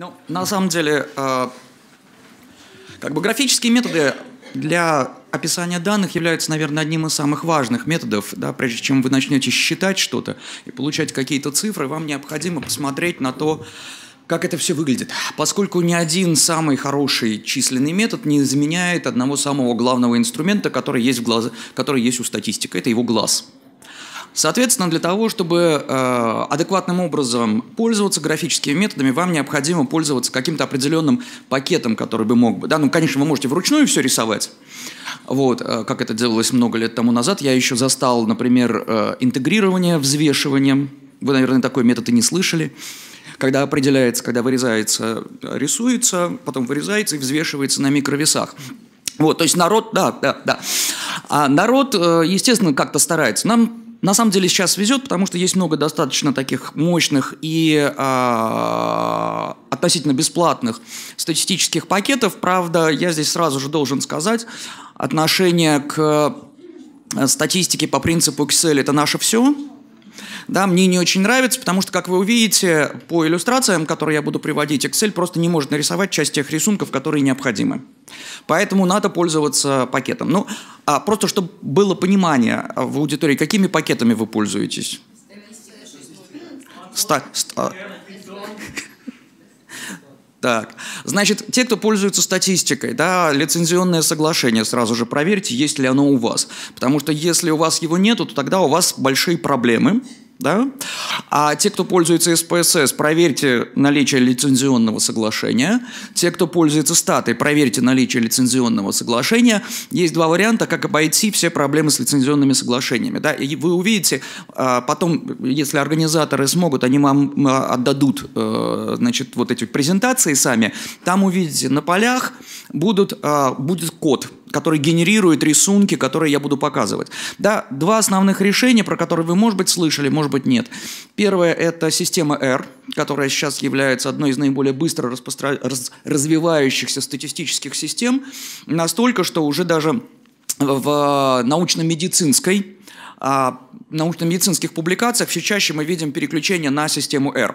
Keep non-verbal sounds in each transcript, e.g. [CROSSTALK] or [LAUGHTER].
Ну, на самом деле, э, как бы графические методы для описания данных являются, наверное, одним из самых важных методов. Да? Прежде чем вы начнете считать что-то и получать какие-то цифры, вам необходимо посмотреть на то, как это все выглядит. Поскольку ни один самый хороший численный метод не заменяет одного самого главного инструмента, который есть, в глаз... который есть у статистика, это его глаз. Соответственно, для того, чтобы э, адекватным образом пользоваться графическими методами, вам необходимо пользоваться каким-то определенным пакетом, который бы мог бы. Да? Ну, конечно, вы можете вручную все рисовать, вот, э, как это делалось много лет тому назад. Я еще застал, например, э, интегрирование взвешиванием. Вы, наверное, такой метод и не слышали когда определяется, когда вырезается, рисуется, потом вырезается и взвешивается на микровесах. Вот, то есть народ, да, да, да. А народ, э, естественно, как-то старается. Нам на самом деле сейчас везет, потому что есть много достаточно таких мощных и э, относительно бесплатных статистических пакетов. Правда, я здесь сразу же должен сказать, отношение к э, статистике по принципу Excel это наше все. Да, мне не очень нравится, потому что, как вы увидите, по иллюстрациям, которые я буду приводить, Excel просто не может нарисовать часть тех рисунков, которые необходимы. Поэтому надо пользоваться пакетом. Ну, а просто чтобы было понимание в аудитории, какими пакетами вы пользуетесь? Так, значит, те, кто пользуется статистикой, да, лицензионное соглашение, сразу же проверьте, есть ли оно у вас. Потому что если у вас его нету, то тогда у вас большие проблемы, да. А те, кто пользуется СПСС, проверьте наличие лицензионного соглашения. Те, кто пользуется статой, проверьте наличие лицензионного соглашения. Есть два варианта, как обойти все проблемы с лицензионными соглашениями. Да? И вы увидите, а, потом, если организаторы смогут, они вам отдадут э, значит, вот эти презентации сами, там увидите, на полях будут, а, будет код – который генерирует рисунки, которые я буду показывать. Да, два основных решения, про которые вы, может быть, слышали, может быть, нет. Первое – это система R, которая сейчас является одной из наиболее быстро распостро... раз... развивающихся статистических систем, настолько, что уже даже в а, научно-медицинской а, научно-медицинских публикациях все чаще мы видим переключение на систему R.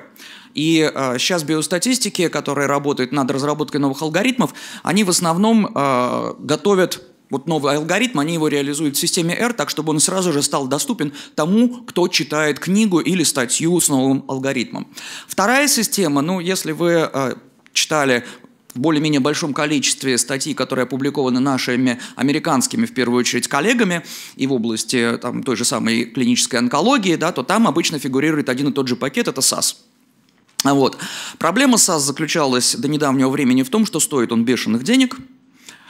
И э, а, сейчас биостатистики, которые работают над разработкой новых алгоритмов, они в основном э, готовят вот новый алгоритм, они его реализуют в системе R, так чтобы он сразу же стал доступен тому, кто читает книгу или статью с новым алгоритмом. Вторая система, ну, если вы э, читали более-менее большом количестве статей, которые опубликованы нашими американскими, в первую очередь, коллегами и в области там, той же самой клинической онкологии, да, то там обычно фигурирует один и тот же пакет – это SAS. А вот. Проблема САС заключалась до недавнего времени в том, что стоит он бешеных денег –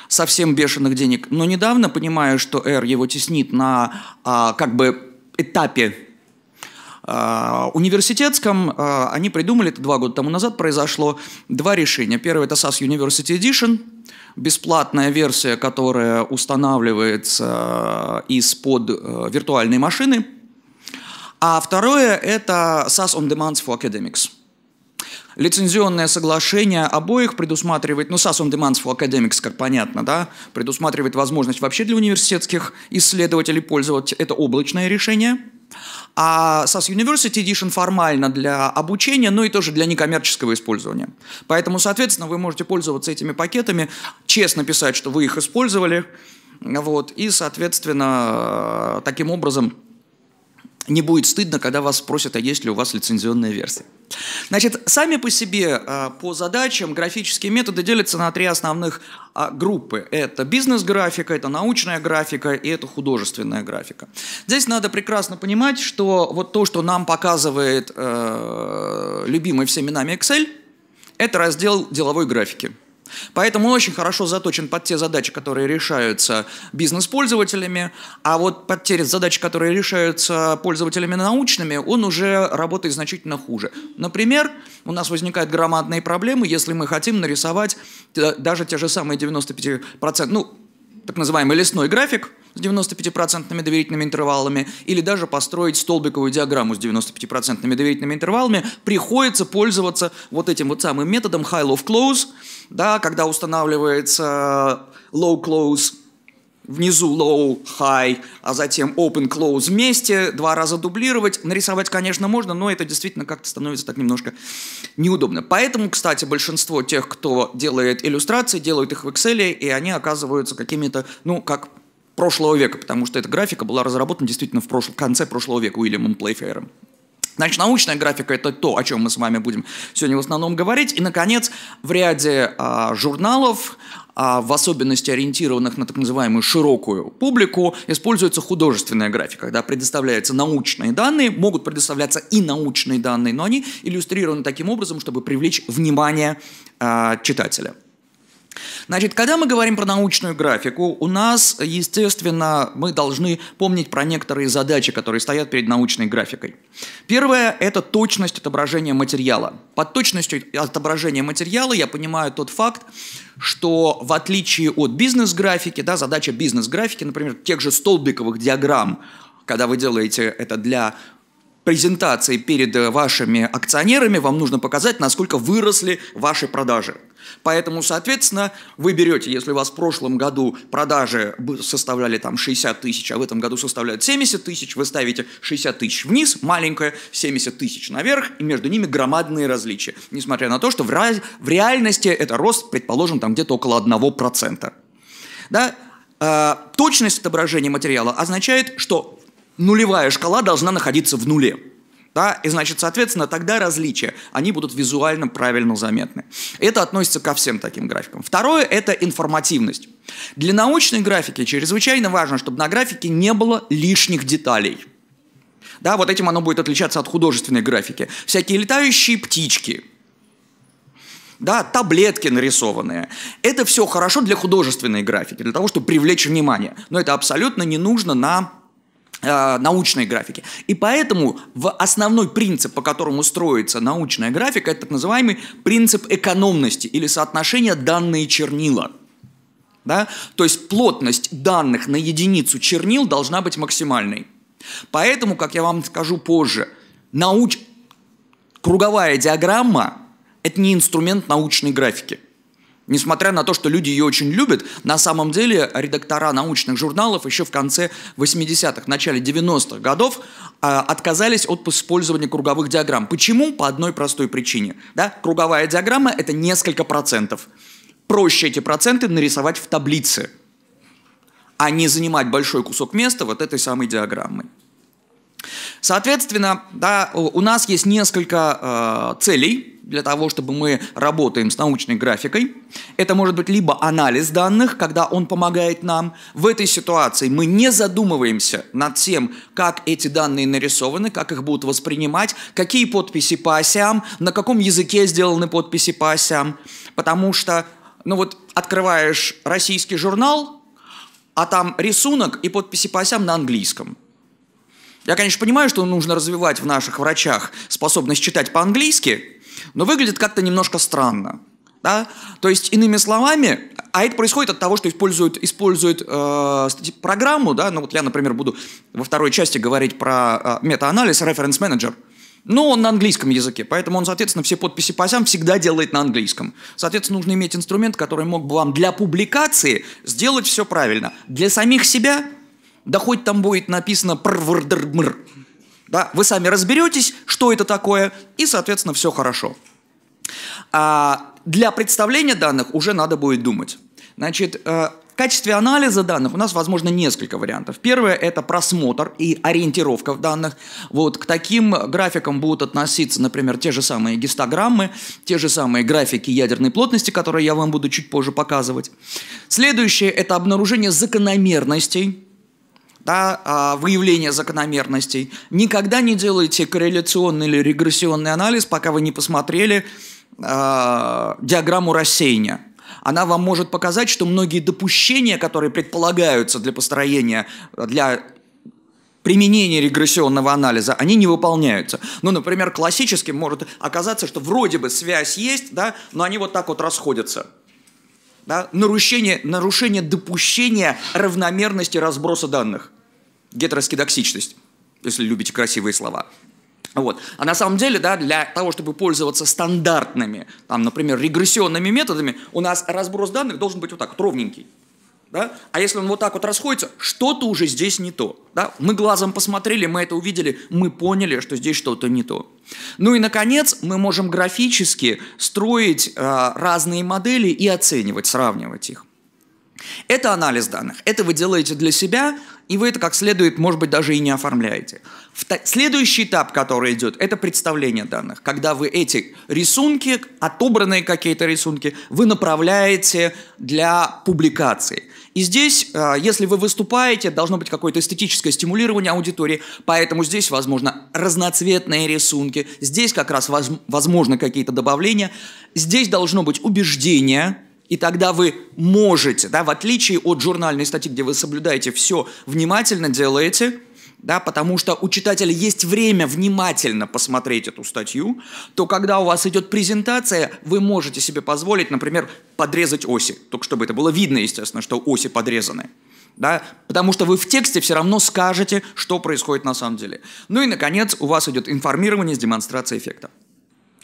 совсем бешеных денег. Но недавно, понимая, что R его теснит на а, как бы этапе а, университетском а, они придумали, это два года тому назад произошло, два решения. Первое – это SAS University Edition, бесплатная версия, которая устанавливается а, из-под э, виртуальной машины. А второе – это SAS On Demand for Academics. Лицензионное соглашение обоих предусматривает, ну, SAS on Demand for Academics, как понятно, да, предусматривает возможность вообще для университетских исследователей пользоваться, это облачное решение – а SAS University Edition формально для обучения, но и тоже для некоммерческого использования. Поэтому, соответственно, вы можете пользоваться этими пакетами, честно писать, что вы их использовали, вот, и, соответственно, таким образом не будет стыдно, когда вас спросят, а есть ли у вас лицензионная версия. Значит, сами по себе а, по задачам графические методы делятся на три основных а, группы. Это бизнес-графика, это научная графика и это художественная графика. Здесь надо прекрасно понимать, что вот то, что нам показывает э, любимый всеми нами Excel, это раздел деловой графики. Поэтому он очень хорошо заточен под те задачи, которые решаются бизнес-пользователями, а вот под те задачи, которые решаются пользователями научными, он уже работает значительно хуже. Например, у нас возникают громадные проблемы, если мы хотим нарисовать э, даже те же самые 95%, ну, так называемый лесной график, с 95% доверительными интервалами или даже построить столбиковую диаграмму с 95% доверительными интервалами, приходится пользоваться вот этим вот самым методом high-low-close, да, когда устанавливается low-close внизу low, high, а затем open, close вместе, два раза дублировать. Нарисовать, конечно, можно, но это действительно как-то становится так немножко неудобно. Поэтому, кстати, большинство тех, кто делает иллюстрации, делают их в Excel, и они оказываются какими-то, ну, как прошлого века, потому что эта графика была разработана действительно в, прошл... конце прошлого века Уильямом Плейфейером. Значит, научная графика – это то, о чем мы с вами будем сегодня в основном говорить. И, наконец, в ряде а, журналов, а, в особенности ориентированных на так называемую широкую публику, используется художественная графика, когда предоставляются научные данные, могут предоставляться и научные данные, но они иллюстрированы таким образом, чтобы привлечь внимание а, читателя. Значит, когда мы говорим про научную графику, у нас, естественно, мы должны помнить про некоторые задачи, которые стоят перед научной графикой. Первое – это точность отображения материала. Под точностью отображения материала я понимаю тот факт, что в отличие от бизнес-графики, да, задача бизнес-графики, например, тех же столбиковых диаграмм, когда вы делаете это для презентации перед вашими акционерами, вам нужно показать, насколько выросли ваши продажи. Поэтому, соответственно, вы берете, если у вас в прошлом году продажи составляли там 60 тысяч, а в этом году составляют 70 тысяч, вы ставите 60 тысяч вниз, маленькое, 70 тысяч наверх, и между ними громадные различия. Несмотря на то, что в, раз... в реальности это рост, предположим, там где-то около 1%. Да? А, точность отображения материала означает, что нулевая шкала должна находиться в нуле. Да? И значит, соответственно, тогда различия, они будут визуально правильно заметны. Это относится ко всем таким графикам. Второе – это информативность. Для научной графики чрезвычайно важно, чтобы на графике не было лишних деталей. Да, вот этим оно будет отличаться от художественной графики. Всякие летающие птички, да, таблетки нарисованные. Это все хорошо для художественной графики, для того, чтобы привлечь внимание. Но это абсолютно не нужно на Э, научной графики. И поэтому в основной принцип, по которому строится научная графика, это так называемый принцип экономности или соотношение данные чернила. Да? То есть плотность данных на единицу чернил должна быть максимальной. Поэтому, как я вам скажу позже, науч... круговая диаграмма – это не инструмент научной графики. Несмотря на то, что люди ее очень любят, на самом деле редактора научных журналов еще в конце 80-х, начале 90-х годов э, отказались от использования круговых диаграмм. Почему? По одной простой причине. Да? Круговая диаграмма – это несколько процентов. Проще эти проценты нарисовать в таблице, а не занимать большой кусок места вот этой самой диаграммой. Соответственно, да, у нас есть несколько э, целей для того, чтобы мы работаем с научной графикой. Это может быть либо анализ данных, когда он помогает нам. В этой ситуации мы не задумываемся над тем, как эти данные нарисованы, как их будут воспринимать, какие подписи по осям, на каком языке сделаны подписи по осям. Потому что, ну вот, открываешь российский журнал, а там рисунок и подписи по осям на английском. Я, конечно, понимаю, что нужно развивать в наших врачах способность читать по-английски, но выглядит как-то немножко странно. Да? То есть, иными словами, а это происходит от того, что используют, используют э, программу, да, ну вот я, например, буду во второй части говорить про э, мета-анализ, reference manager, но он на английском языке, поэтому он, соответственно, все подписи по сям всегда делает на английском. Соответственно, нужно иметь инструмент, который мог бы вам для публикации сделать все правильно. Для самих себя да хоть там будет написано прврдрмр. Да, вы сами разберетесь, что это такое, и, соответственно, все хорошо. А для представления данных уже надо будет думать. Значит, э, в качестве анализа данных у нас, возможно, несколько вариантов. Первое – это просмотр и ориентировка в данных. Вот к таким графикам будут относиться, например, те же самые гистограммы, те же самые графики ядерной плотности, которые я вам буду чуть позже показывать. Следующее – это обнаружение закономерностей да, а, выявление закономерностей. Никогда не делайте корреляционный или регрессионный анализ, пока вы не посмотрели э, диаграмму рассеяния. Она вам может показать, что многие допущения, которые предполагаются для построения, для применения регрессионного анализа, они не выполняются. Ну, например, классическим может оказаться, что вроде бы связь есть, да, но они вот так вот расходятся да, нарушение, нарушение допущения равномерности разброса данных. Гетероскидоксичность, если любите красивые слова. Вот. А на самом деле, да, для того, чтобы пользоваться стандартными, там, например, регрессионными методами, у нас разброс данных должен быть вот так вот ровненький да? а если он вот так вот расходится, что-то уже здесь не то. Да? Мы глазом посмотрели, мы это увидели, мы поняли, что здесь что-то не то. Ну и, наконец, мы можем графически строить э, разные модели и оценивать, сравнивать их. Это анализ данных. Это вы делаете для себя, и вы это как следует, может быть, даже и не оформляете. Следующий этап, который идет, это представление данных. Когда вы эти рисунки, отобранные какие-то рисунки, вы направляете для публикации – и здесь, э, если вы выступаете, должно быть какое-то эстетическое стимулирование аудитории, поэтому здесь, возможно, разноцветные рисунки, здесь как раз возможно какие-то добавления, здесь должно быть убеждение, и тогда вы можете, да, в отличие от журнальной статьи, где вы соблюдаете все, внимательно делаете – да, потому что у читателя есть время внимательно посмотреть эту статью, то когда у вас идет презентация, вы можете себе позволить, например, подрезать оси, только чтобы это было видно, естественно, что оси подрезаны. Да? Потому что вы в тексте все равно скажете, что происходит на самом деле. Ну и, наконец, у вас идет информирование с демонстрацией эффекта.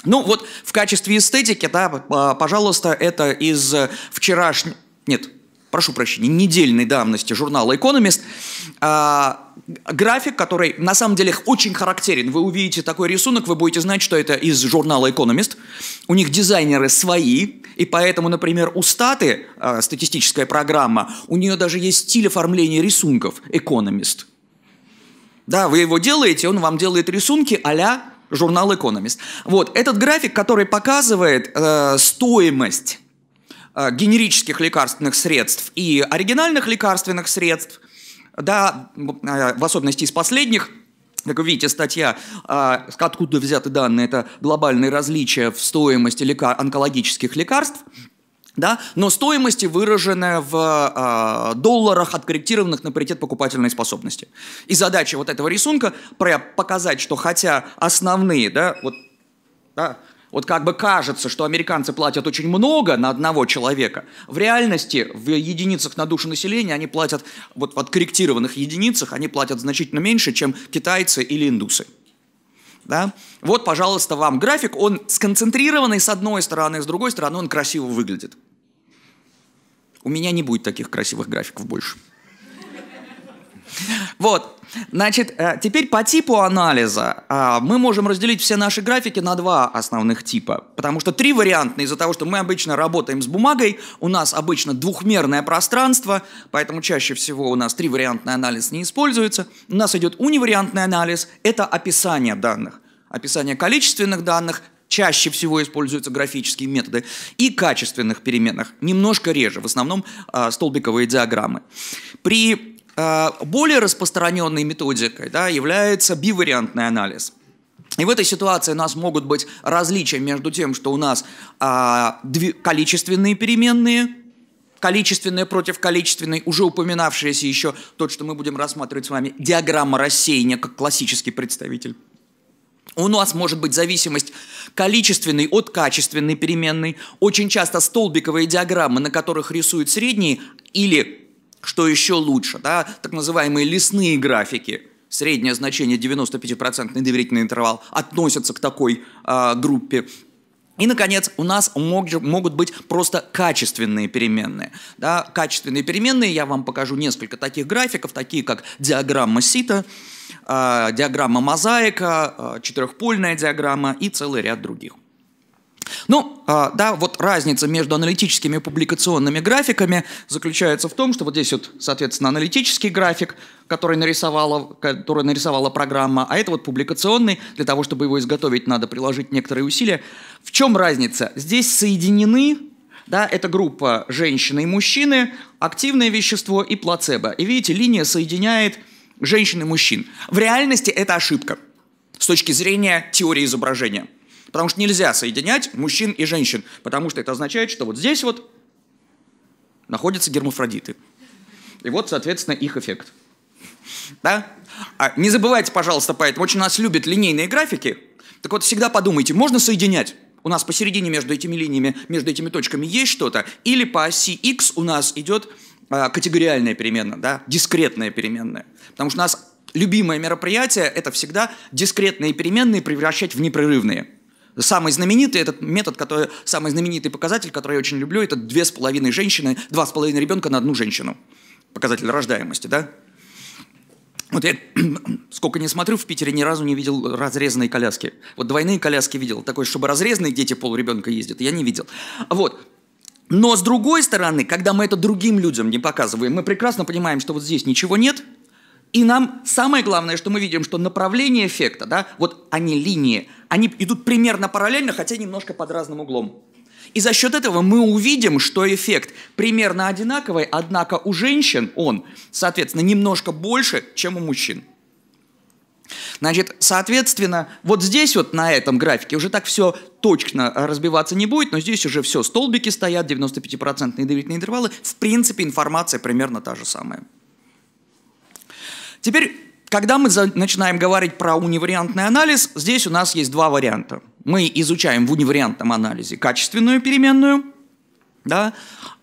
Ну вот в качестве эстетики, да, пожалуйста, это из вчерашнего... Нет, прошу прощения, недельной давности журнала «Экономист», а, график, который на самом деле очень характерен. Вы увидите такой рисунок, вы будете знать, что это из журнала «Экономист». У них дизайнеры свои, и поэтому, например, у «Статы» а, статистическая программа, у нее даже есть стиль оформления рисунков «Экономист». Да, вы его делаете, он вам делает рисунки а журнал «Экономист». Вот, этот график, который показывает э, стоимость Э, генерических лекарственных средств и оригинальных лекарственных средств, да, э, в особенности из последних, как вы видите, статья, э, откуда взяты данные, это глобальные различия в стоимости лека онкологических лекарств, да, но стоимости выражены в долларах, откорректированных на паритет покупательной способности. И задача вот этого рисунка показать, что хотя основные, да, вот, да, вот как бы кажется, что американцы платят очень много на одного человека. В реальности в единицах на душу населения они платят, вот в откорректированных единицах, они платят значительно меньше, чем китайцы или индусы. Да? Вот, пожалуйста, вам график. Он сконцентрированный с одной стороны, с другой стороны он красиво выглядит. У меня не будет таких красивых графиков больше. Вот. Значит, э, теперь по типу анализа а, мы можем разделить все наши графики на два основных типа. Потому что три вариантные из-за того, что мы обычно работаем с бумагой, у нас обычно двухмерное пространство, поэтому чаще всего у нас тривариантный анализ не используется. У нас идет унивариантный анализ, это описание данных. Описание количественных данных, чаще всего используются графические методы, и качественных переменных, немножко реже, в основном а, столбиковые диаграммы. При Э, более распространенной методикой да, является бивариантный анализ. И в этой ситуации у нас могут быть различия между тем, что у нас а, две, количественные переменные, количественные против количественной, уже упоминавшиеся еще тот, что мы будем рассматривать с вами, диаграмма рассеяния как классический представитель. У нас может быть зависимость количественной от качественной переменной. Очень часто столбиковые диаграммы, на которых рисуют средние или что еще лучше, да, так называемые лесные графики, среднее значение 95% доверительный интервал, относятся к такой э, группе. И, наконец, у нас мог, могут быть просто качественные переменные. Да, качественные переменные, я вам покажу несколько таких графиков, такие как диаграмма сита, э, диаграмма мозаика, э, четырехпольная диаграмма и целый ряд других. Ну, а, да, вот разница между аналитическими и публикационными графиками заключается в том, что вот здесь вот, соответственно, аналитический график, который нарисовала, который нарисовала программа, а это вот публикационный, для того, чтобы его изготовить, надо приложить некоторые усилия. В чем разница? Здесь соединены да, это группа женщины и мужчины, активное вещество и плацебо. И видите, линия соединяет женщин и мужчин. В реальности это ошибка с точки зрения теории изображения. Потому что нельзя соединять мужчин и женщин, потому что это означает, что вот здесь вот находятся гермафродиты. И вот, соответственно, их эффект. Да? А не забывайте, пожалуйста, поэтому очень нас любят линейные графики. Так вот, всегда подумайте, можно соединять? У нас посередине между этими линиями, между этими точками есть что-то? Или по оси x у нас идет а, категориальная переменная, да, дискретная переменная. Потому что у нас любимое мероприятие – это всегда дискретные переменные превращать в непрерывные. Самый знаменитый этот метод, который, самый знаменитый показатель, который я очень люблю, это две с половиной женщины, два с половиной ребенка на одну женщину. Показатель рождаемости, да? Вот я [CLEARS THROAT] сколько не смотрю, в Питере ни разу не видел разрезанные коляски. Вот двойные коляски видел. Такой, чтобы разрезанные дети пол ребенка ездят, я не видел. Вот. Но с другой стороны, когда мы это другим людям не показываем, мы прекрасно понимаем, что вот здесь ничего нет, и нам самое главное, что мы видим, что направление эффекта, да, вот они линии, они идут примерно параллельно, хотя немножко под разным углом. И за счет этого мы увидим, что эффект примерно одинаковый, однако у женщин он, соответственно, немножко больше, чем у мужчин. Значит, соответственно, вот здесь вот на этом графике уже так все точно разбиваться не будет, но здесь уже все, столбики стоят, 95% доверительные интервалы, в принципе информация примерно та же самая. Теперь, когда мы начинаем говорить про унивариантный анализ, здесь у нас есть два варианта. Мы изучаем в унивариантном анализе качественную переменную, да?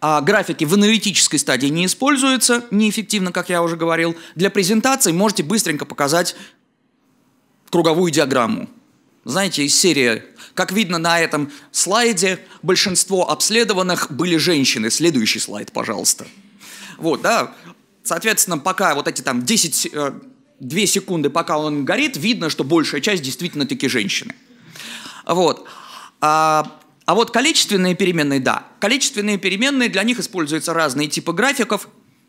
А графики в аналитической стадии не используются, неэффективно, как я уже говорил. Для презентации можете быстренько показать круговую диаграмму. Знаете, из серии как видно на этом слайде, большинство обследованных были женщины. Следующий слайд, пожалуйста. Вот, да, Соответственно, пока вот эти там 10, 2 э, секунды, пока он горит, видно, что большая часть действительно таки женщины. Вот. А, а вот количественные переменные, да. Количественные переменные, для них используются разные типы графиков,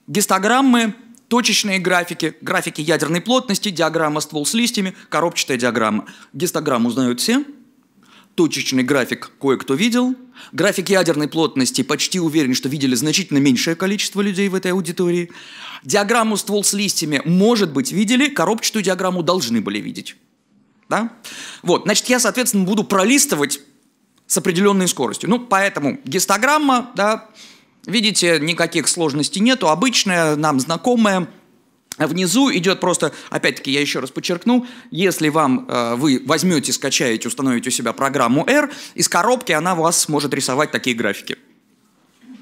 гистограммы, точечные графики, графики ядерной плотности, диаграмма ствол с листьями, коробчатая диаграмма. Гистограмму знают все – точечный график кое-кто видел. График ядерной плотности почти уверен, что видели значительно меньшее количество людей в этой аудитории. Диаграмму ствол с листьями, может быть, видели, коробчатую диаграмму должны были видеть. Да? Вот, значит, я, соответственно, буду пролистывать с определенной скоростью. Ну, поэтому гистограмма, да, видите, никаких сложностей нету, обычная, нам знакомая – Внизу идет просто, опять-таки, я еще раз подчеркну, если вам, э, вы возьмете, скачаете, установите у себя программу R, из коробки она у вас сможет рисовать такие графики.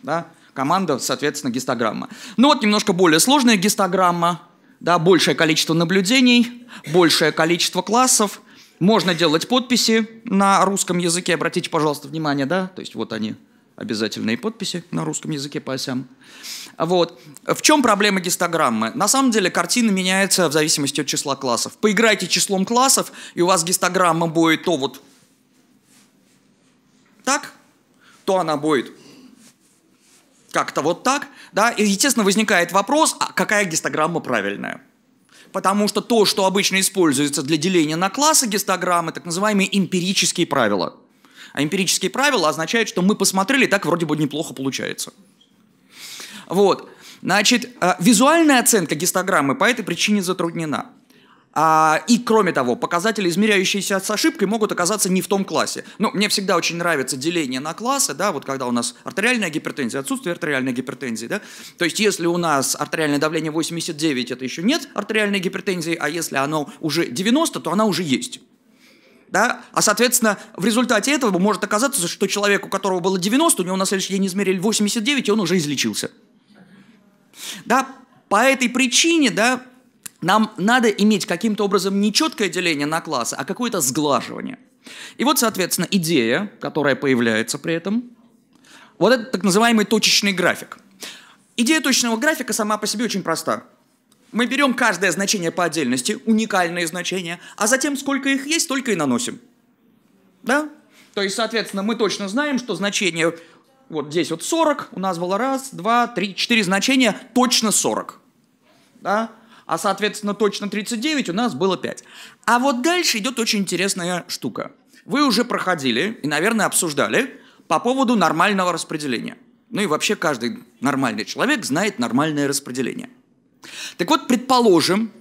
Да? Команда, соответственно, гистограмма. Ну вот немножко более сложная гистограмма, да, большее количество наблюдений, большее количество классов. Можно делать подписи на русском языке, обратите, пожалуйста, внимание, да, то есть вот они, обязательные подписи на русском языке по осям. Вот. В чем проблема гистограммы? На самом деле картина меняется в зависимости от числа классов. Поиграйте числом классов, и у вас гистограмма будет то вот так, то она будет как-то вот так. Да? И, естественно, возникает вопрос, а какая гистограмма правильная? Потому что то, что обычно используется для деления на классы гистограммы, так называемые эмпирические правила – а эмпирические правила означают, что мы посмотрели, так вроде бы неплохо получается. Вот. Значит, э, визуальная оценка гистограммы по этой причине затруднена. А, и, кроме того, показатели, измеряющиеся с ошибкой, могут оказаться не в том классе. Ну, мне всегда очень нравится деление на классы, да, вот когда у нас артериальная гипертензия, отсутствие артериальной гипертензии, да. То есть, если у нас артериальное давление 89, это еще нет артериальной гипертензии, а если оно уже 90, то она уже есть да? А, соответственно, в результате этого может оказаться, что человек, у которого было 90, у него на следующий день измерили 89, и он уже излечился. Да? По этой причине, да, нам надо иметь каким-то образом не четкое деление на классы, а какое-то сглаживание. И вот, соответственно, идея, которая появляется при этом, вот этот так называемый точечный график. Идея точного графика сама по себе очень проста – мы берем каждое значение по отдельности, уникальные значения, а затем сколько их есть, столько и наносим. Да? То есть, соответственно, мы точно знаем, что значение вот здесь вот 40, у нас было раз, два, три, четыре значения, точно 40. Да? А, соответственно, точно 39 у нас было 5. А вот дальше идет очень интересная штука. Вы уже проходили и, наверное, обсуждали по поводу нормального распределения. Ну и вообще каждый нормальный человек знает нормальное распределение. Так вот, предположим,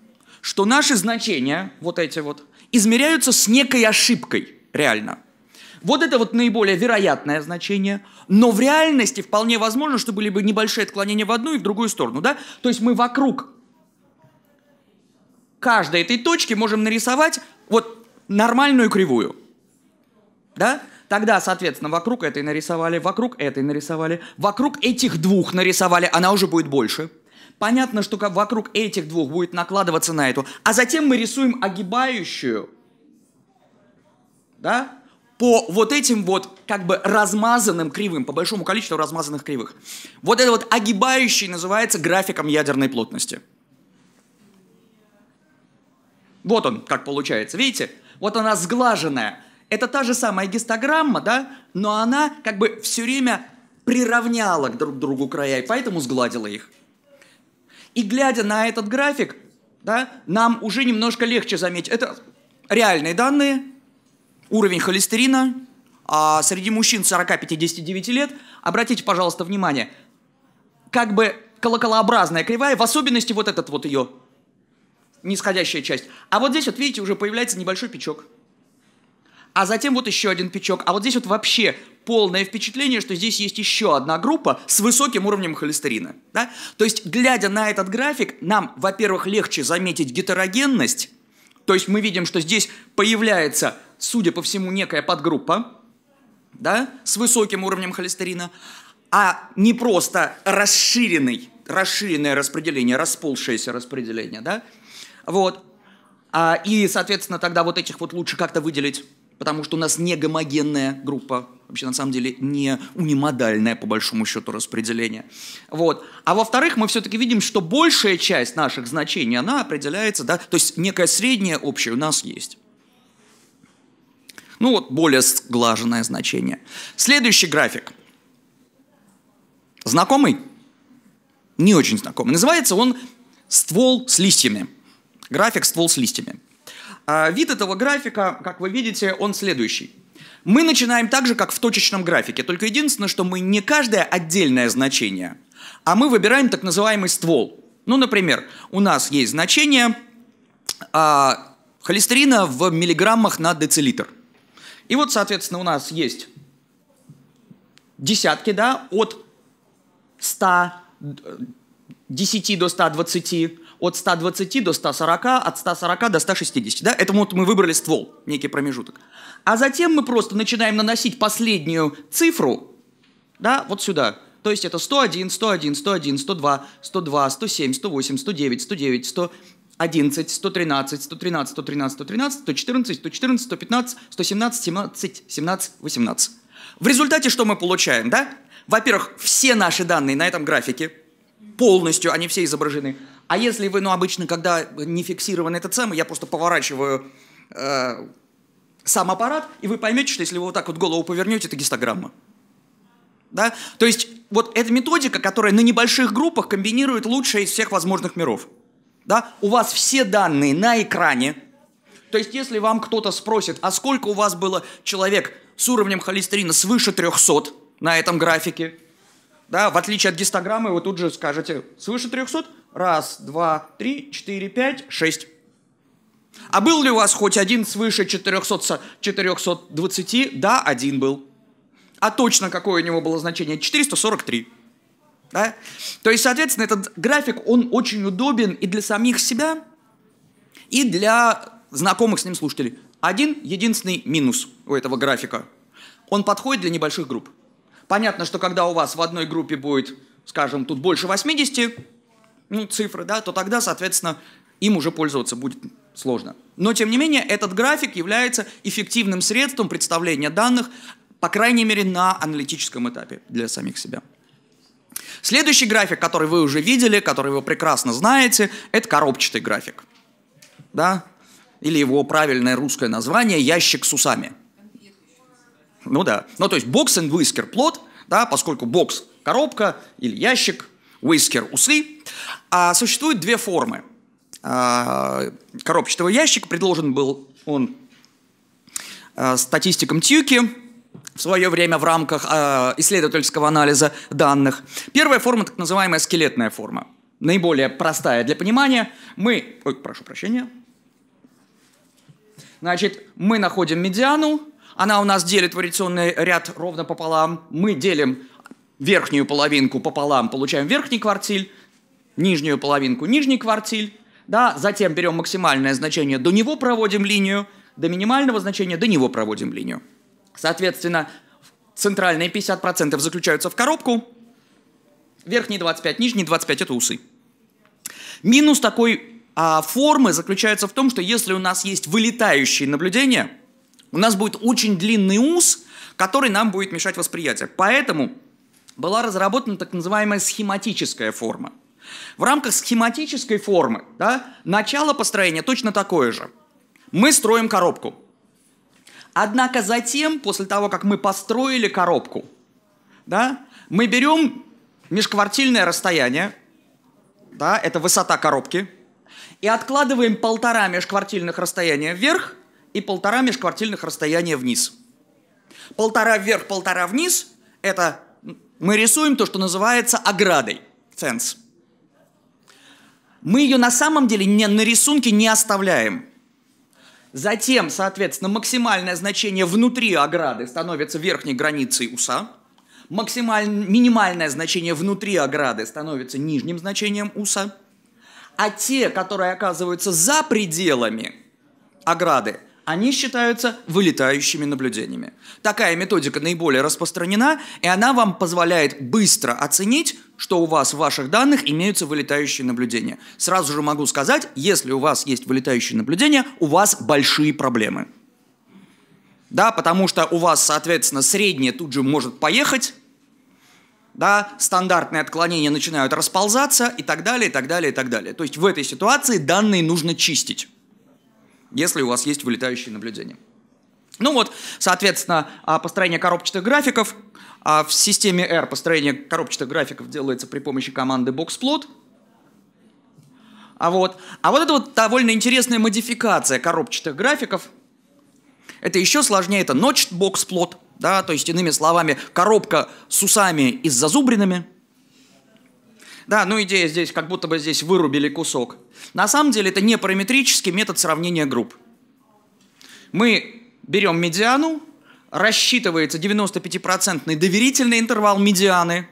что наши значения, вот эти вот, измеряются с некой ошибкой, реально. Вот это вот наиболее вероятное значение, но в реальности вполне возможно, что были бы небольшие отклонения в одну и в другую сторону, да? То есть мы вокруг каждой этой точки можем нарисовать вот нормальную кривую, да? Тогда, соответственно, вокруг этой нарисовали, вокруг этой нарисовали, вокруг этих двух нарисовали, она уже будет больше – Понятно, что вокруг этих двух будет накладываться на эту. А затем мы рисуем огибающую, да, по вот этим вот как бы размазанным кривым, по большому количеству размазанных кривых. Вот это вот огибающий называется графиком ядерной плотности. Вот он, как получается. Видите? Вот она сглаженная. Это та же самая гистограмма, да? Но она как бы все время приравняла друг к другу края, и поэтому сгладила их. И глядя на этот график, да, нам уже немножко легче заметить. Это реальные данные, уровень холестерина а среди мужчин 40-59 лет. Обратите, пожалуйста, внимание, как бы колоколообразная кривая, в особенности вот этот вот ее нисходящая часть. А вот здесь вот, видите, уже появляется небольшой пячок. А затем вот еще один пячок. А вот здесь вот вообще полное впечатление, что здесь есть еще одна группа с высоким уровнем холестерина. Да? То есть, глядя на этот график, нам, во-первых, легче заметить гетерогенность, то есть мы видим, что здесь появляется, судя по всему, некая подгруппа да, с высоким уровнем холестерина, а не просто расширенный, расширенное распределение, расползшееся распределение. Да? Вот. А, и, соответственно, тогда вот этих вот лучше как-то выделить потому что у нас не гомогенная группа, вообще на самом деле не унимодальная по большому счету распределение. Вот. А во-вторых, мы все-таки видим, что большая часть наших значений, она определяется, да, то есть некое среднее общее у нас есть. Ну вот, более сглаженное значение. Следующий график. Знакомый? Не очень знакомый. Называется он «Ствол с листьями». График «Ствол с листьями». А, вид этого графика, как вы видите, он следующий. Мы начинаем так же, как в точечном графике, только единственное, что мы не каждое отдельное значение, а мы выбираем так называемый ствол. Ну, например, у нас есть значение а, холестерина в миллиграммах на децилитр. И вот, соответственно, у нас есть десятки, да, от 100, 10 до 120, от 120 до 140, от 140 до 160. Да? Это вот мы выбрали ствол, некий промежуток. А затем мы просто начинаем наносить последнюю цифру да, вот сюда. То есть это 101, 101, 101, 102, 102, 107, 108, 109, 109, 111, 113, 113, 113, 113, 114, 114, 115, 117, 17, 17, 18. В результате что мы получаем, да? Во-первых, все наши данные на этом графике полностью, они все изображены. А если вы, ну, обычно, когда не фиксирована эта цена, я просто поворачиваю э, сам аппарат, и вы поймете, что если вы вот так вот голову повернете, это гистограмма. Да? То есть вот эта методика, которая на небольших группах комбинирует лучшее из всех возможных миров. Да? У вас все данные на экране. То есть если вам кто-то спросит, а сколько у вас было человек с уровнем холестерина свыше 300 на этом графике, да, в отличие от гистограммы, вы тут же скажете, свыше 300? Раз, два, три, четыре, пять, шесть. А был ли у вас хоть один свыше 400, 420? Да, один был. А точно какое у него было значение? 443. Да? То есть, соответственно, этот график, он очень удобен и для самих себя, и для знакомых с ним слушателей. Один единственный минус у этого графика. Он подходит для небольших групп. Понятно, что когда у вас в одной группе будет, скажем, тут больше 80, ну, цифры, да, то тогда, соответственно, им уже пользоваться будет сложно. Но, тем не менее, этот график является эффективным средством представления данных, по крайней мере, на аналитическом этапе для самих себя. Следующий график, который вы уже видели, который вы прекрасно знаете, это коробчатый график. Да? Или его правильное русское название – ящик с усами. Ну да. Ну то есть бокс и whisker плод, да, поскольку бокс – коробка или ящик, whisker – усы, а существуют две формы. А, коробчатого ящика предложен был он а, статистиком Тьюки в свое время в рамках а, исследовательского анализа данных. Первая форма, так называемая скелетная форма. Наиболее простая для понимания. Мы... Ой, прошу прощения. Значит, мы находим медиану, она у нас делит вариационный ряд ровно пополам, мы делим верхнюю половинку пополам, получаем верхний квартиль, нижнюю половинку нижний квартиль, да, затем берем максимальное значение, до него проводим линию, до минимального значения до него проводим линию. Соответственно, центральные 50% заключаются в коробку, верхние 25, нижние 25 – это усы. Минус такой а, формы заключается в том, что если у нас есть вылетающие наблюдения, у нас будет очень длинный ус, который нам будет мешать восприятие. Поэтому была разработана так называемая схематическая форма – в рамках схематической формы да, начало построения точно такое же. Мы строим коробку. Однако затем, после того, как мы построили коробку, да, мы берем межквартирное расстояние, да, это высота коробки, и откладываем полтора межквартирных расстояния вверх и полтора межквартирных расстояния вниз. Полтора вверх, полтора вниз – это мы рисуем то, что называется оградой, фенс. Мы ее на самом деле не, на рисунке не оставляем. Затем, соответственно, максимальное значение внутри ограды становится верхней границей уса. Максималь... Минимальное значение внутри ограды становится нижним значением уса. А те, которые оказываются за пределами ограды, они считаются вылетающими наблюдениями. Такая методика наиболее распространена, и она вам позволяет быстро оценить, что у вас в ваших данных имеются вылетающие наблюдения. Сразу же могу сказать, если у вас есть вылетающие наблюдения, у вас большие проблемы. Да, потому что у вас, соответственно, среднее тут же может поехать, да, стандартные отклонения начинают расползаться и так далее, и так далее, и так далее. То есть в этой ситуации данные нужно чистить если у вас есть вылетающие наблюдения. Ну вот, соответственно, а, построение коробчатых графиков. А, в системе R построение коробчатых графиков делается при помощи команды boxplot. А вот, а вот это вот довольно интересная модификация коробчатых графиков. Это еще сложнее, это notched boxplot, да, то есть, иными словами, коробка с усами и с зазубринами. Да, ну идея здесь, как будто бы здесь вырубили кусок на самом деле это не параметрический метод сравнения групп. Мы берем медиану, рассчитывается 95% доверительный интервал медианы.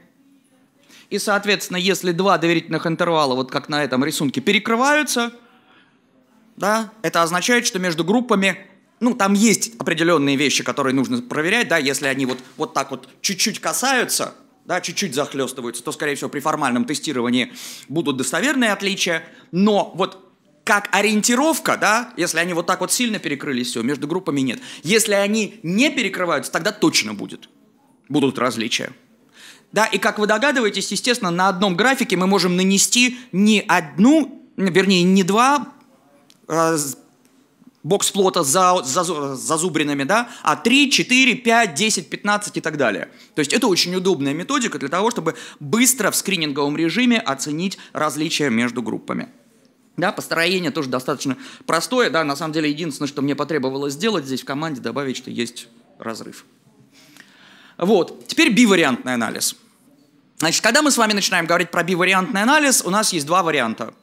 И, соответственно, если два доверительных интервала, вот как на этом рисунке, перекрываются, да, это означает, что между группами ну, там есть определенные вещи, которые нужно проверять, да, если они вот, вот так вот чуть-чуть касаются, да, чуть-чуть захлестываются, то, скорее всего, при формальном тестировании будут достоверные отличия. Но вот как ориентировка, да, если они вот так вот сильно перекрылись, все, между группами нет. Если они не перекрываются, тогда точно будет. Будут различия. Да, и как вы догадываетесь, естественно, на одном графике мы можем нанести не одну, вернее, не два а, бокс-плота за, за, зубринами, да, а 3, 4, 5, 10, 15 и так далее. То есть это очень удобная методика для того, чтобы быстро в скрининговом режиме оценить различия между группами. Да, построение тоже достаточно простое, да, на самом деле единственное, что мне потребовалось сделать здесь в команде, добавить, что есть разрыв. Вот, теперь бивариантный анализ. Значит, когда мы с вами начинаем говорить про бивариантный анализ, у нас есть два варианта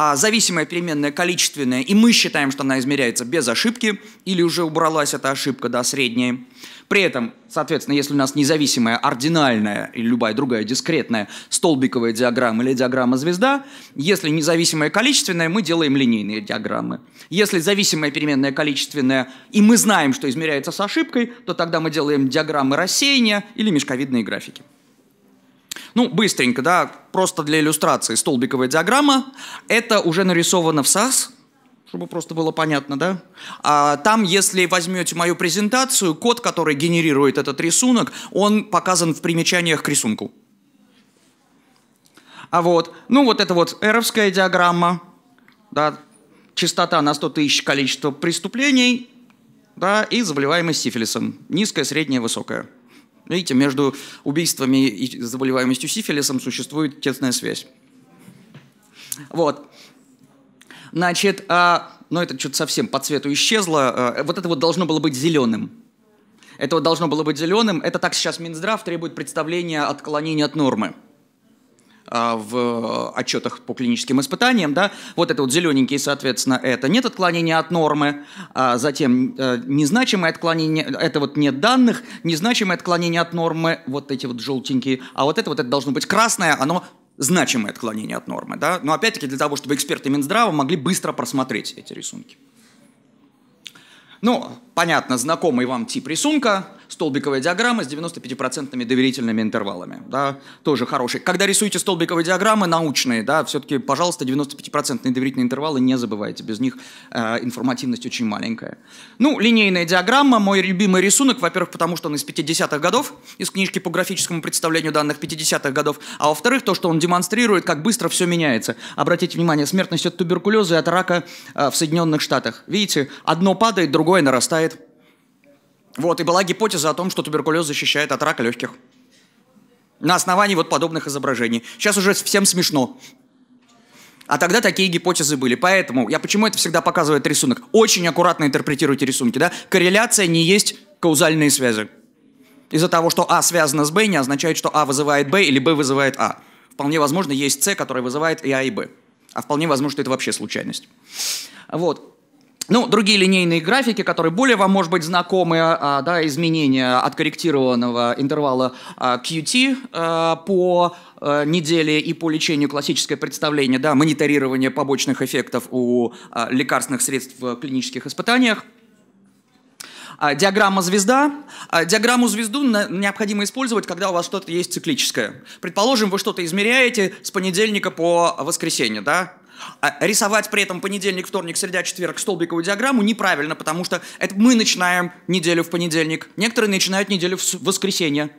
а зависимая переменная количественная, и мы считаем, что она измеряется без ошибки, или уже убралась эта ошибка, да, средняя. При этом, соответственно, если у нас независимая ординальная или любая другая дискретная столбиковая диаграмма или диаграмма звезда, если независимая количественная, мы делаем линейные диаграммы. Если зависимая переменная количественная, и мы знаем, что измеряется с ошибкой, то тогда мы делаем диаграммы рассеяния или мешковидные графики. Ну, быстренько, да, просто для иллюстрации. Столбиковая диаграмма. Это уже нарисовано в SAS, чтобы просто было понятно, да? А, там, если возьмете мою презентацию, код, который генерирует этот рисунок, он показан в примечаниях к рисунку. А вот, ну вот это вот эровская диаграмма, да, частота на 100 тысяч количество преступлений, да, и заболеваемость сифилисом. Низкая, средняя, высокая. Видите, между убийствами и заболеваемостью сифилисом существует тесная связь. Вот. Значит, а, ну это что-то совсем по цвету исчезло. А, вот это вот должно было быть зеленым. Это вот должно было быть зеленым. Это так сейчас Минздрав требует представления отклонения от нормы. А, в э, отчетах по клиническим испытаниям, да, вот это вот зелененькие, соответственно, это нет отклонения от нормы, а затем э, незначимое отклонение, это вот нет данных, незначимое отклонение от нормы, вот эти вот желтенькие, а вот это вот это должно быть красное, оно значимое отклонение от нормы, да, но опять-таки для того, чтобы эксперты Минздрава могли быстро просмотреть эти рисунки. Ну, понятно, знакомый вам тип рисунка, столбиковая диаграмма с 95% процентными доверительными интервалами. Да, тоже хороший. Когда рисуете столбиковые диаграммы научные, да, все-таки, пожалуйста, 95% процентные доверительные интервалы не забывайте. Без них э, информативность очень маленькая. Ну, линейная диаграмма. Мой любимый рисунок, во-первых, потому что он из 50-х годов, из книжки по графическому представлению данных 50-х годов. А во-вторых, то, что он демонстрирует, как быстро все меняется. Обратите внимание, смертность от туберкулеза и от рака э, в Соединенных Штатах. Видите, одно падает, другое нарастает. Вот, и была гипотеза о том, что туберкулез защищает от рака легких. На основании вот подобных изображений. Сейчас уже всем смешно. А тогда такие гипотезы были. Поэтому я почему это всегда показывает рисунок? Очень аккуратно интерпретируйте рисунки. Да? Корреляция не есть каузальные связи. Из-за того, что А связано с Б, не означает, что А вызывает Б или Б вызывает А. Вполне возможно, есть С, который вызывает и А, и Б. А вполне возможно, что это вообще случайность. Вот. Ну, другие линейные графики, которые более вам, может быть, знакомы, а, а, да, изменения откорректированного интервала а, QT по неделе и по лечению классическое представление, да, мониторирование побочных эффектов у лекарственных средств в клинических испытаниях. Диаграмма звезда. Диаграмму звезду необходимо использовать, когда у вас что-то есть циклическое. Предположим, вы что-то измеряете с понедельника по воскресенье, да? А рисовать при этом понедельник, вторник, среда, четверг столбиковую диаграмму неправильно, потому что это мы начинаем неделю в понедельник, некоторые начинают неделю в воскресенье,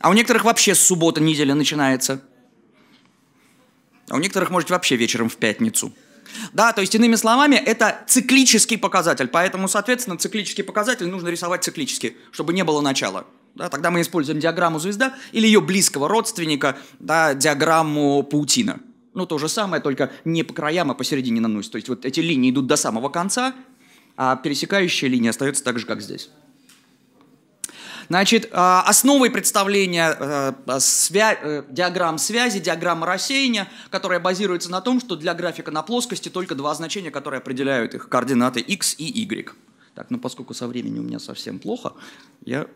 а у некоторых вообще с субботы неделя начинается, а у некоторых, может, вообще вечером в пятницу. Да, то есть, иными словами, это циклический показатель, поэтому, соответственно, циклический показатель нужно рисовать циклически, чтобы не было начала. Да, тогда мы используем диаграмму звезда или ее близкого родственника, да, диаграмму паутина. Ну, то же самое, только не по краям, а посередине наносит. То есть вот эти линии идут до самого конца, а пересекающая линия остается так же, как здесь. Значит, а, основой представления э, а, свя э, диаграмм связи, диаграммы рассеяния, которая базируется на том, что для графика на плоскости только два значения, которые определяют их координаты x и y. Так, ну поскольку со временем у меня совсем плохо, я...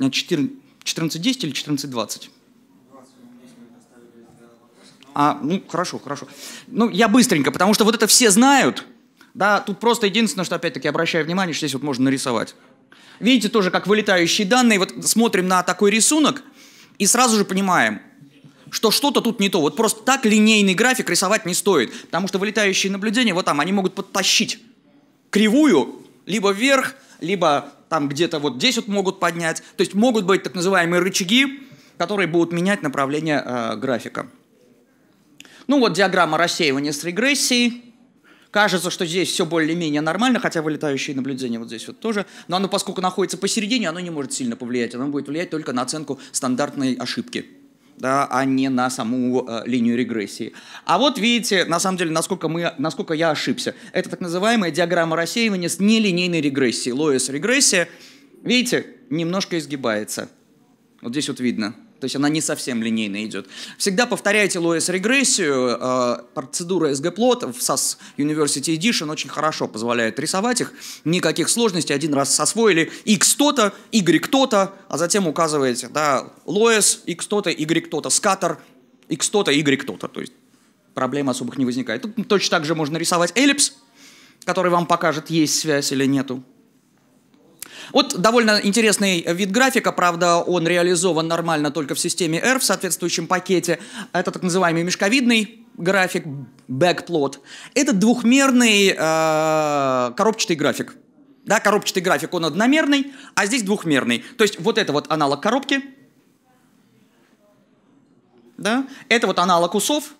14, э, 14.10 или 14.20? А, ну, хорошо, хорошо. Ну, я быстренько, потому что вот это все знают. Да, тут просто единственное, что опять-таки обращаю внимание, что здесь вот можно нарисовать. Видите тоже, как вылетающие данные. Вот смотрим на такой рисунок и сразу же понимаем, что что-то тут не то. Вот просто так линейный график рисовать не стоит, потому что вылетающие наблюдения, вот там, они могут подтащить кривую либо вверх, либо там где-то вот здесь вот могут поднять. То есть могут быть так называемые рычаги, которые будут менять направление э, графика. Ну вот диаграмма рассеивания с регрессией. Кажется, что здесь все более-менее нормально, хотя вылетающие наблюдения вот здесь вот тоже. Но оно, поскольку находится посередине, оно не может сильно повлиять. Оно будет влиять только на оценку стандартной ошибки, да, а не на саму э, линию регрессии. А вот видите, на самом деле, насколько, мы, насколько я ошибся. Это так называемая диаграмма рассеивания с нелинейной регрессией. Лоис регрессия, видите, немножко изгибается. Вот здесь вот видно – то есть она не совсем линейно идет. Всегда повторяйте лоэс-регрессию. Э, процедура SGPlot в SAS University Edition очень хорошо позволяет рисовать их. Никаких сложностей. Один раз освоили x то-то, y кто то а затем указываете да, лоэс, x то-то, y кто то scatter, x то-то, y кто то То есть проблем особых не возникает. Тут точно так же можно рисовать эллипс, который вам покажет, есть связь или нету. Вот довольно интересный вид графика, правда, он реализован нормально только в системе R в соответствующем пакете. Это так называемый мешковидный график, backplot. Это двухмерный э, коробчатый график. Да, коробчатый график, он одномерный, а здесь двухмерный. То есть вот это вот аналог коробки. Да? Это вот аналог усов,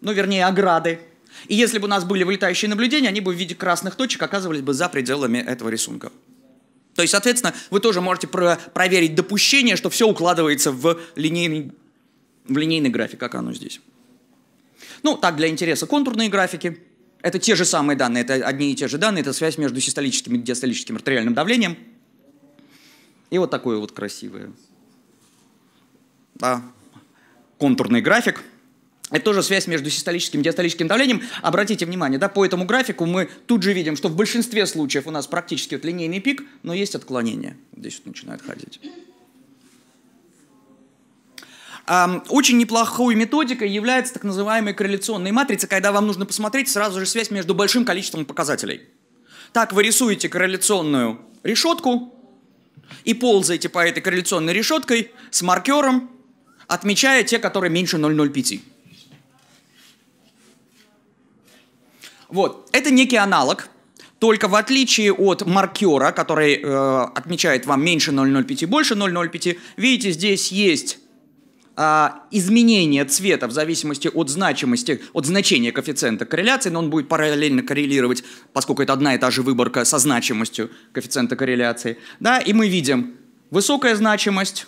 ну, вернее, ограды. И если бы у нас были вылетающие наблюдения, они бы в виде красных точек оказывались бы за пределами этого рисунка. То есть, соответственно, вы тоже можете про проверить допущение, что все укладывается в линейный, в линейный график, как оно здесь. Ну, так, для интереса, контурные графики. Это те же самые данные, это одни и те же данные, это связь между систолическим и диастолическим артериальным давлением. И вот такое вот красивое. Да, контурный график. Это тоже связь между систолическим и диастолическим давлением. Обратите внимание, да, по этому графику мы тут же видим, что в большинстве случаев у нас практически вот линейный пик, но есть отклонение. Здесь вот начинает ходить. Очень неплохой методикой является так называемая корреляционная матрица, когда вам нужно посмотреть сразу же связь между большим количеством показателей. Так вы рисуете корреляционную решетку и ползаете по этой корреляционной решеткой с маркером, отмечая те, которые меньше 0,05. Вот, это некий аналог, только в отличие от маркера, который э, отмечает вам меньше 0,05 и больше 0,05, видите, здесь есть э, изменение цвета в зависимости от значимости, от значения коэффициента корреляции, но он будет параллельно коррелировать, поскольку это одна и та же выборка со значимостью коэффициента корреляции. Да, и мы видим высокая значимость,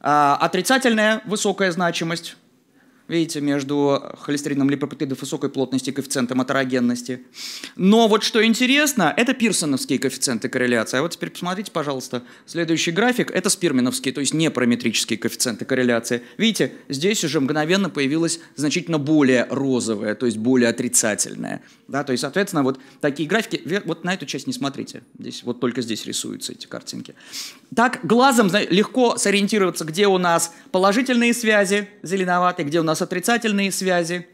э, отрицательная высокая значимость, Видите, между холестерином липопротеидов высокой плотности и коэффициентом атерогенности. Но вот что интересно, это пирсоновские коэффициенты корреляции. А вот теперь посмотрите, пожалуйста, следующий график. Это Спирменовские, то есть непараметрические коэффициенты корреляции. Видите, здесь уже мгновенно появилась значительно более розовая, то есть более отрицательная. Да, то есть, соответственно, вот такие графики, вот на эту часть не смотрите. Здесь, вот только здесь рисуются эти картинки. Так, глазом легко сориентироваться, где у нас положительные связи зеленоватые, где у нас нас отрицательные связи,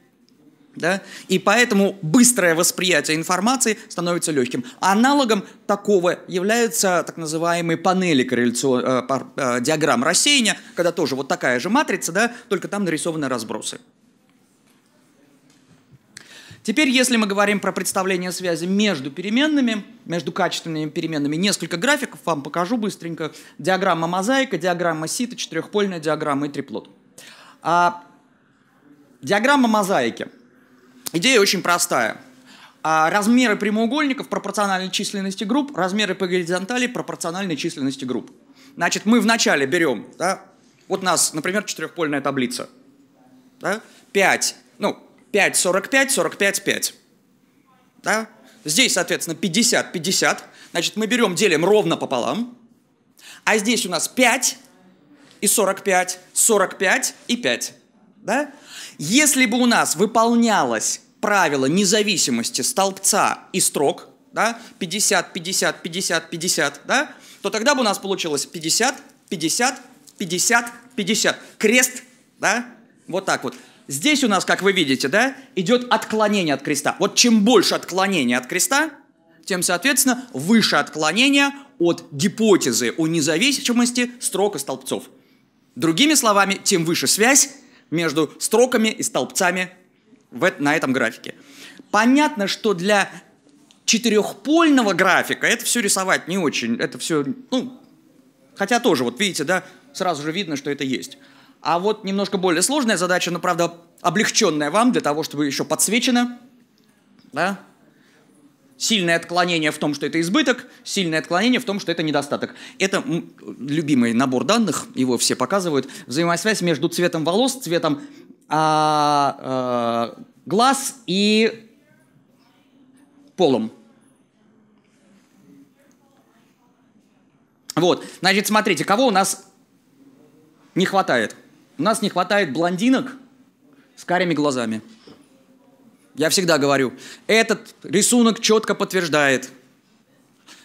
да? И поэтому быстрое восприятие информации становится легким. Аналогом такого являются так называемые панели корреляцион... Э, э, диаграмм рассеяния, когда тоже вот такая же матрица, да? только там нарисованы разбросы. Теперь, если мы говорим про представление связи между переменными, между качественными переменными, несколько графиков вам покажу быстренько. Диаграмма мозаика, диаграмма сита, четырехпольная диаграмма и триплот. А Диаграмма мозаики. Идея очень простая. А, размеры прямоугольников пропорциональны численности групп, размеры по горизонтали пропорциональны численности групп. Значит, мы вначале берем, да, вот у нас, например, четырехпольная таблица. Да, 5, ну, 5, 45, 45, 5. Да? Здесь, соответственно, 50, 50. Значит, мы берем, делим ровно пополам. А здесь у нас 5 и 45, 45 и 5. Да? Если бы у нас выполнялось правило независимости столбца и строк, да, 50, 50, 50, 50, да, то тогда бы у нас получилось 50, 50, 50, 50. Крест, да, вот так вот. Здесь у нас, как вы видите, да, идет отклонение от креста. Вот чем больше отклонение от креста, тем, соответственно, выше отклонение от гипотезы о независимости строк и столбцов. Другими словами, тем выше связь, между строками и столбцами в, на этом графике. Понятно, что для четырехпольного графика это все рисовать не очень, это все, ну, хотя тоже, вот видите, да, сразу же видно, что это есть. А вот немножко более сложная задача, но, правда, облегченная вам для того, чтобы еще подсвечено, да, Сильное отклонение в том, что это избыток, сильное отклонение в том, что это недостаток. Это любимый набор данных, его все показывают. Взаимосвязь между цветом волос, цветом а, а, глаз и полом. Вот, значит, смотрите, кого у нас не хватает? У нас не хватает блондинок с карими глазами. Я всегда говорю, этот рисунок четко подтверждает,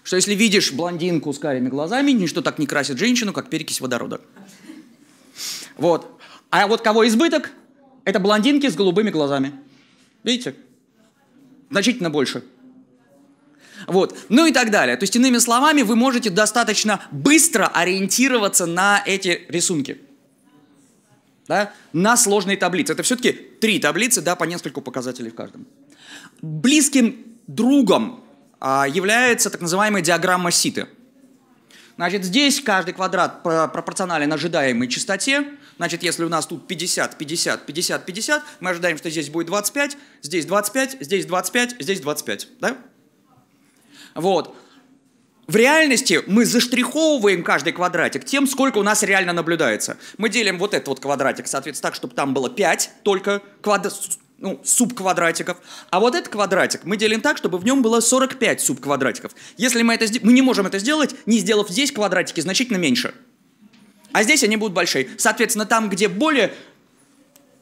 что если видишь блондинку с карими глазами, ничто так не красит женщину, как перекись водорода. Вот. А вот кого избыток? Это блондинки с голубыми глазами. Видите? Значительно больше. Вот. Ну и так далее. То есть, иными словами, вы можете достаточно быстро ориентироваться на эти рисунки да, на сложные таблицы. Это все-таки три таблицы, да, по нескольку показателей в каждом. Близким другом а, является так называемая диаграмма Ситы. Значит, здесь каждый квадрат пропорционален ожидаемой частоте. Значит, если у нас тут 50, 50, 50, 50, мы ожидаем, что здесь будет 25, здесь 25, здесь 25, здесь 25, да? Вот. В реальности мы заштриховываем каждый квадратик тем, сколько у нас реально наблюдается. Мы делим вот этот вот квадратик, соответственно, так, чтобы там было 5 только квад... ну, субквадратиков. А вот этот квадратик мы делим так, чтобы в нем было 45 субквадратиков. Если мы это мы не можем это сделать, не сделав здесь квадратики значительно меньше. А здесь они будут большие. Соответственно, там, где более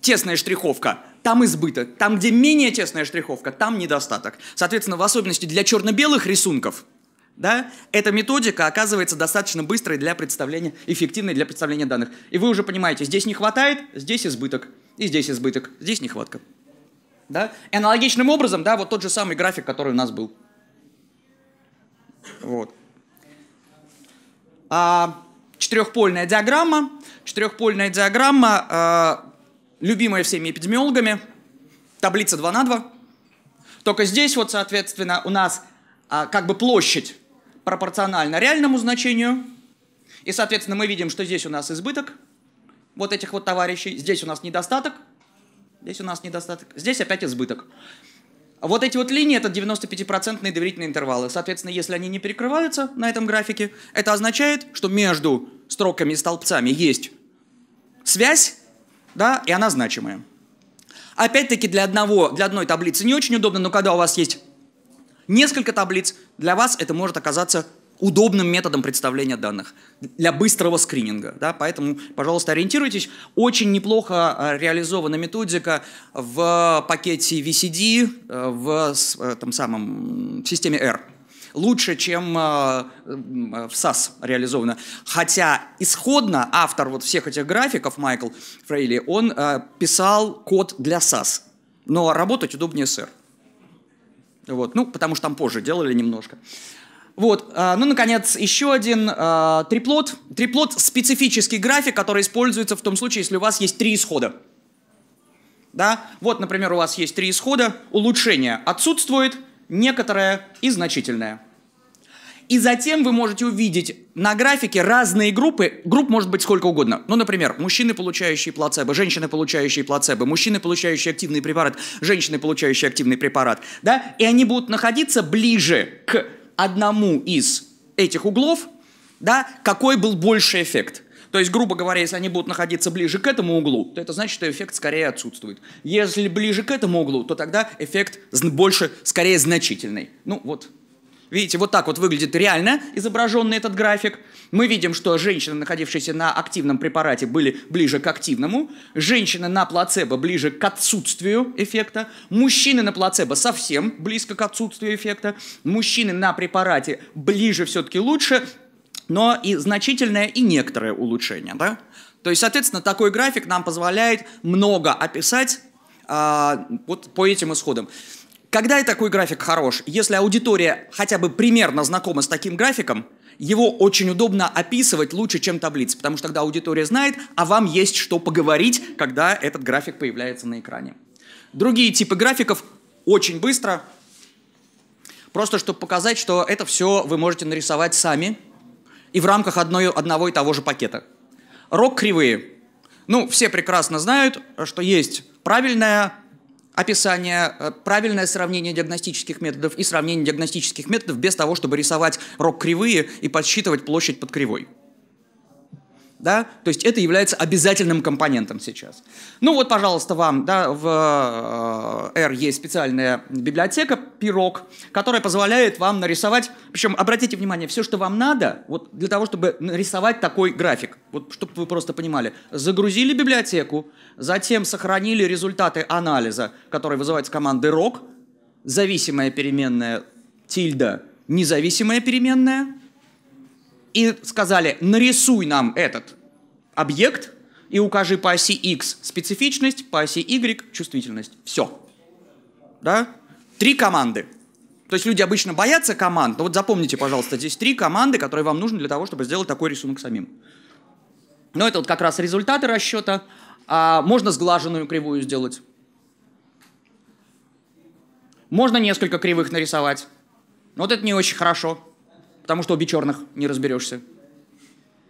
тесная штриховка, там избыток. Там, где менее тесная штриховка, там недостаток. Соответственно, в особенности для черно-белых рисунков – да? Эта методика оказывается достаточно быстрой для представления, эффективной для представления данных. И вы уже понимаете, здесь не хватает, здесь избыток, и здесь избыток, здесь нехватка. Да? И аналогичным образом, да, вот тот же самый график, который у нас был. Вот. А, четырехпольная диаграмма. Четырехпольная диаграмма, а, любимая всеми эпидемиологами, таблица 2 на 2. Только здесь вот, соответственно, у нас а, как бы площадь пропорционально реальному значению. И, соответственно, мы видим, что здесь у нас избыток вот этих вот товарищей, здесь у нас недостаток, здесь у нас недостаток, здесь опять избыток. Вот эти вот линии – это 95-процентные доверительные интервалы. Соответственно, если они не перекрываются на этом графике, это означает, что между строками и столбцами есть связь, да, и она значимая. Опять-таки для, одного, для одной таблицы не очень удобно, но когда у вас есть несколько таблиц, для вас это может оказаться удобным методом представления данных для быстрого скрининга. Да? Поэтому, пожалуйста, ориентируйтесь. Очень неплохо э, реализована методика в пакете VCD э, в э, там самом, в системе R. Лучше, чем в SAS реализована. Хотя исходно автор вот всех этих графиков, Майкл Фрейли, он писал код для SAS. Но работать удобнее с R. Вот. Ну, потому что там позже делали немножко. Вот, а, ну, наконец, еще один а, триплот. Триплот — специфический график, который используется в том случае, если у вас есть три исхода. Да? Вот, например, у вас есть три исхода. Улучшение отсутствует, некоторое и значительное. И затем вы можете увидеть на графике разные группы. Групп может быть сколько угодно. Ну, например, мужчины, получающие плацебо, женщины, получающие плацебо, мужчины, получающие активный препарат, женщины, получающие активный препарат. Да? И они будут находиться ближе к одному из этих углов, да, какой был больший эффект. То есть, грубо говоря, если они будут находиться ближе к этому углу, то это значит, что эффект скорее отсутствует. Если ближе к этому углу, то тогда эффект больше, скорее значительный. Ну вот, Видите, вот так вот выглядит реально изображенный этот график. Мы видим, что женщины, находившиеся на активном препарате, были ближе к активному, женщины на плацебо ближе к отсутствию эффекта, мужчины на плацебо совсем близко к отсутствию эффекта, мужчины на препарате ближе все-таки лучше, но и значительное и некоторое улучшение. Да? То есть, соответственно, такой график нам позволяет много описать а, вот по этим исходам. Когда и такой график хорош? Если аудитория хотя бы примерно знакома с таким графиком, его очень удобно описывать лучше, чем таблицы, потому что тогда аудитория знает, а вам есть что поговорить, когда этот график появляется на экране. Другие типы графиков очень быстро, просто чтобы показать, что это все вы можете нарисовать сами и в рамках одной, одного и того же пакета. Рок-кривые. Ну, все прекрасно знают, что есть правильная описание, э, правильное сравнение диагностических методов и сравнение диагностических методов без того, чтобы рисовать рок-кривые и подсчитывать площадь под кривой. Да? То есть это является обязательным компонентом сейчас. Ну вот, пожалуйста, вам да, в R э, есть специальная библиотека Пирог, которая позволяет вам нарисовать, причем обратите внимание, все, что вам надо, вот для того, чтобы нарисовать такой график, вот чтобы вы просто понимали, загрузили библиотеку, затем сохранили результаты анализа, который вызывается командой ROG, зависимая переменная тильда, независимая переменная – и сказали, нарисуй нам этот объект и укажи по оси x специфичность, по оси y чувствительность. Все. Да? Три команды. То есть люди обычно боятся команд, но вот запомните, пожалуйста, здесь три команды, которые вам нужны для того, чтобы сделать такой рисунок самим. Но это вот как раз результаты расчета. А можно сглаженную кривую сделать. Можно несколько кривых нарисовать. Но Вот это не очень хорошо потому что обе черных не разберешься.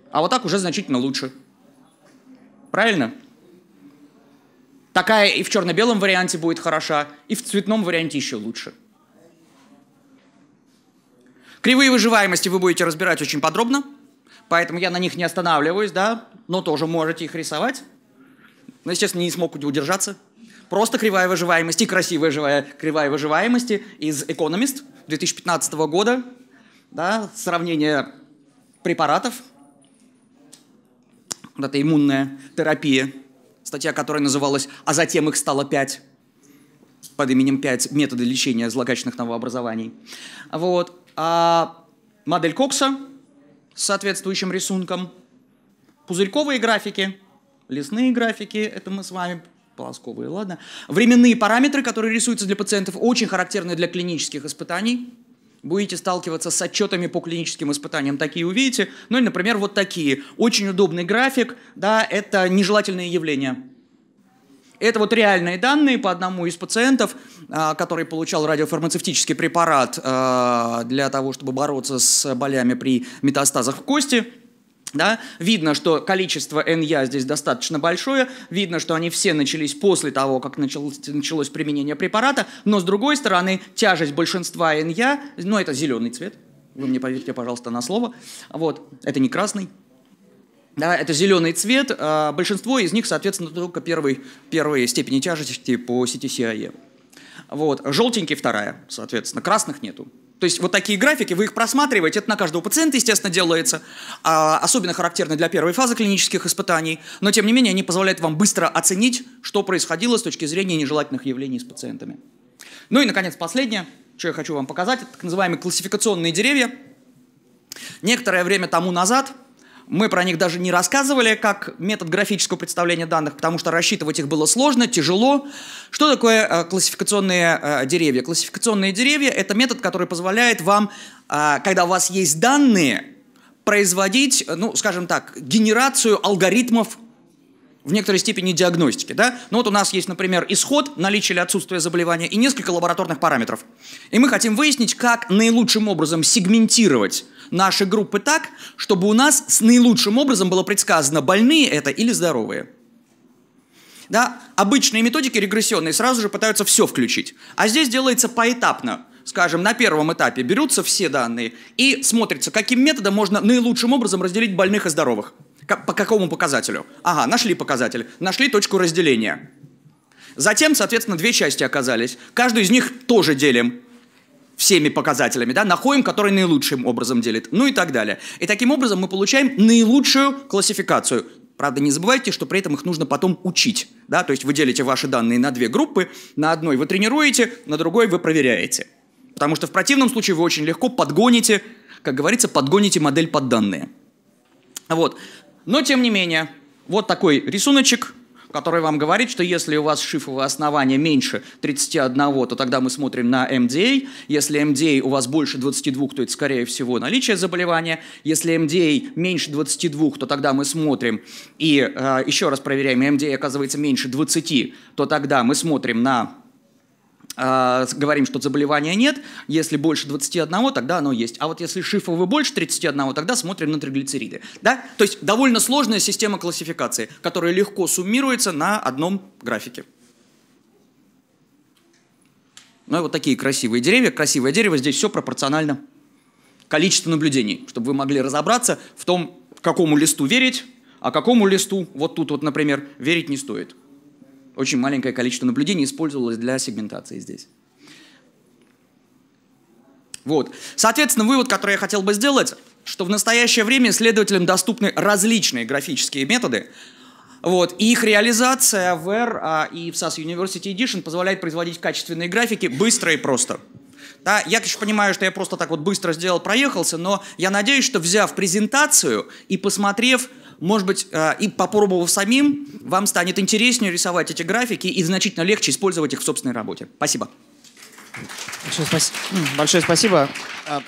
А вот так уже значительно лучше. Правильно? Такая и в черно-белом варианте будет хороша, и в цветном варианте еще лучше. Кривые выживаемости вы будете разбирать очень подробно, поэтому я на них не останавливаюсь, да, но тоже можете их рисовать. Но, естественно, не смог удержаться. Просто кривая выживаемости, красивая живая, кривая выживаемости из Economist 2015 года да, сравнение препаратов, вот эта иммунная терапия, статья которая называлась «А затем их стало пять» под именем 5 методы лечения злокачественных новообразований. Вот. А модель Кокса с соответствующим рисунком, пузырьковые графики, лесные графики, это мы с вами полосковые, ладно. Временные параметры, которые рисуются для пациентов, очень характерны для клинических испытаний будете сталкиваться с отчетами по клиническим испытаниям, такие увидите. Ну или, например, вот такие. Очень удобный график, да, это нежелательные явления. Это вот реальные данные по одному из пациентов, а, который получал радиофармацевтический препарат а, для того, чтобы бороться с болями при метастазах в кости – да? Видно, что количество НЯ здесь достаточно большое, видно, что они все начались после того, как началось, началось применение препарата, но с другой стороны, тяжесть большинства НЯ, ну это зеленый цвет, вы мне поверьте, пожалуйста, на слово, вот, это не красный, да, это зеленый цвет, а большинство из них, соответственно, только первые первые степени тяжести по CTCIE. А вот, желтенький вторая, соответственно, красных нету. То есть вот такие графики, вы их просматриваете, это на каждого пациента, естественно, делается, а, особенно характерно для первой фазы клинических испытаний, но тем не менее они позволяют вам быстро оценить, что происходило с точки зрения нежелательных явлений с пациентами. Ну и, наконец, последнее, что я хочу вам показать, это так называемые классификационные деревья. Некоторое время тому назад – мы про них даже не рассказывали, как метод графического представления данных, потому что рассчитывать их было сложно, тяжело. Что такое э, классификационные э, деревья? Классификационные деревья – это метод, который позволяет вам, э, когда у вас есть данные, производить, ну, скажем так, генерацию алгоритмов в некоторой степени диагностики. Да? Ну вот у нас есть, например, исход, наличие или отсутствие заболевания и несколько лабораторных параметров. И мы хотим выяснить, как наилучшим образом сегментировать наши группы так, чтобы у нас с наилучшим образом было предсказано, больные это или здоровые. Да? Обычные методики регрессионные сразу же пытаются все включить. А здесь делается поэтапно. Скажем, на первом этапе берутся все данные и смотрится, каким методом можно наилучшим образом разделить больных и здоровых. По какому показателю? Ага, нашли показатель, нашли точку разделения. Затем, соответственно, две части оказались. Каждую из них тоже делим всеми показателями, да, находим, который наилучшим образом делит, ну и так далее. И таким образом мы получаем наилучшую классификацию. Правда, не забывайте, что при этом их нужно потом учить. Да? То есть вы делите ваши данные на две группы, на одной вы тренируете, на другой вы проверяете. Потому что в противном случае вы очень легко подгоните, как говорится, подгоните модель под данные. Вот. Но тем не менее, вот такой рисуночек – который вам говорит, что если у вас шифровое основание меньше 31, то тогда мы смотрим на MDA. Эм если MDA эм у вас больше 22, то это, скорее всего, наличие заболевания. Если MDA эм меньше 22, то тогда мы смотрим и э, еще раз проверяем, MDA оказывается меньше 20, то тогда мы смотрим на а, говорим, что заболевания нет, если больше 21, тогда оно есть. А вот если шифа вы больше 31, тогда смотрим на триглицериды. Да? То есть довольно сложная система классификации, которая легко суммируется на одном графике. Ну и вот такие красивые деревья. Красивое дерево, здесь все пропорционально. количеству наблюдений, чтобы вы могли разобраться в том, какому листу верить, а какому листу, вот тут вот, например, верить не стоит. Очень маленькое количество наблюдений использовалось для сегментации здесь. Вот. Соответственно, вывод, который я хотел бы сделать, что в настоящее время исследователям доступны различные графические методы, вот. И их реализация в R а, и в SAS University Edition позволяет производить качественные графики быстро и просто. Да, я, конечно, понимаю, что я просто так вот быстро сделал, проехался, но я надеюсь, что взяв презентацию и посмотрев может быть, э, и попробовав самим, вам станет интереснее рисовать эти графики и значительно легче использовать их в собственной работе. Спасибо. Большое, спасибо. А,